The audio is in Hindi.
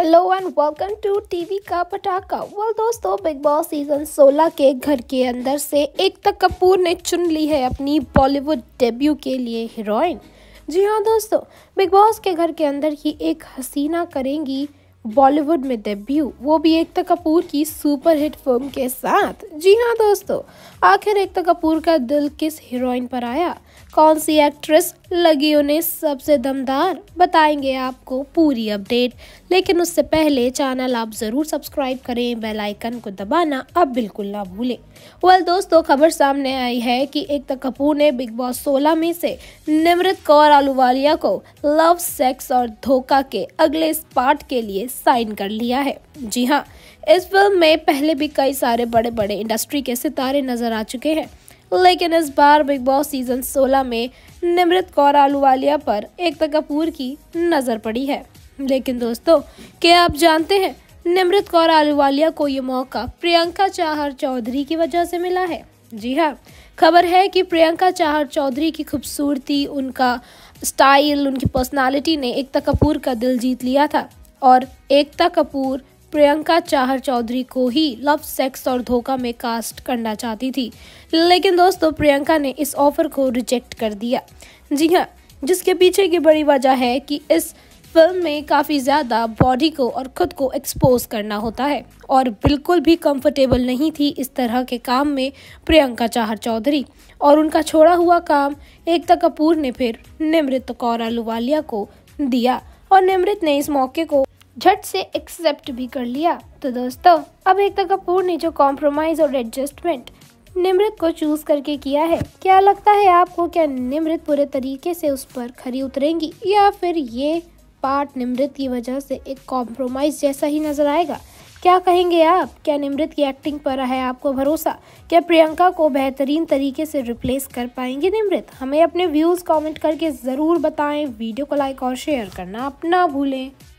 hello and welcome to TV का पटाखा वेल दोस्तों बिग बॉस सीजन 16 के घर के अंदर से एकता कपूर ने चुन ली है अपनी बॉलीवुड डेब्यू के लिए हीरोइन जी हाँ दोस्तों बिग बॉस के घर के अंदर ही एक हसीना करेंगी बॉलीवुड में डेब्यू वो भी एकता कपूर की सुपरहिट फिल्म के साथ जी हाँ दोस्तों आखिर एकता कपूर का दिल किस हीरोइन पर आया कौन सी एक्ट्रेस लगी उन्हें सबसे दमदार बताएंगे आपको पूरी अपडेट लेकिन उससे पहले चैनल आप ज़रूर सब्सक्राइब करें बेल आइकन को दबाना आप बिल्कुल ना भूलें वेल दोस्तों खबर सामने आई है कि एकता कपूर ने बिग बॉस सोलह में से निमृत कौर आलूवालिया को लव सेक्स और धोखा के अगले इस पार्ट के लिए साइन कर लिया है जी हाँ इस फिल्म में पहले भी कई सारे बड़े बड़े इंडस्ट्री के सितारे नजर आ चुके हैं लेकिन इस बार बिग बॉस सीजन 16 में निमृत कौर आलूवालिया पर एकता कपूर की नज़र पड़ी है लेकिन दोस्तों क्या आप जानते हैं निमृत कौर आलूवालिया को ये मौका प्रियंका चाहर चौधरी की वजह से मिला है जी हाँ खबर है कि प्रियंका चाहर चौधरी की खूबसूरती उनका स्टाइल उनकी पर्सनालिटी ने एकता कपूर का दिल जीत लिया था और एकता कपूर प्रियंका चाहर चौधरी को ही लव सेक्स और धोखा में कास्ट करना चाहती थी लेकिन दोस्तों प्रियंका ने इस ऑफर को रिजेक्ट कर दिया जी हाँ जिसके पीछे की बड़ी वजह है कि इस फिल्म में काफ़ी ज़्यादा बॉडी को और ख़ुद को एक्सपोज करना होता है और बिल्कुल भी कंफर्टेबल नहीं थी इस तरह के काम में प्रियंका चाहर चौधरी और उनका छोड़ा हुआ काम एकता कपूर ने फिर निमृत कौर आलूवालिया को दिया और निमृत ने इस मौके को झट से एक्सेप्ट भी कर लिया तो दोस्तों अब तरह का ने जो कॉम्प्रोमाइज और एडजस्टमेंट निमृत को चूज करके किया है क्या लगता है आपको क्या निमृत पूरे तरीके से उस पर खरी उतरेंगी या फिर ये पार्ट निमृत की वजह से एक कॉम्प्रोमाइज जैसा ही नजर आएगा क्या कहेंगे आप क्या निमृत की एक्टिंग पर है आपको भरोसा क्या प्रियंका को बेहतरीन तरीके से रिप्लेस कर पाएंगे निमृत हमें अपने व्यूज़ कमेंट करके ज़रूर बताएं वीडियो को लाइक और शेयर करना अपना भूलें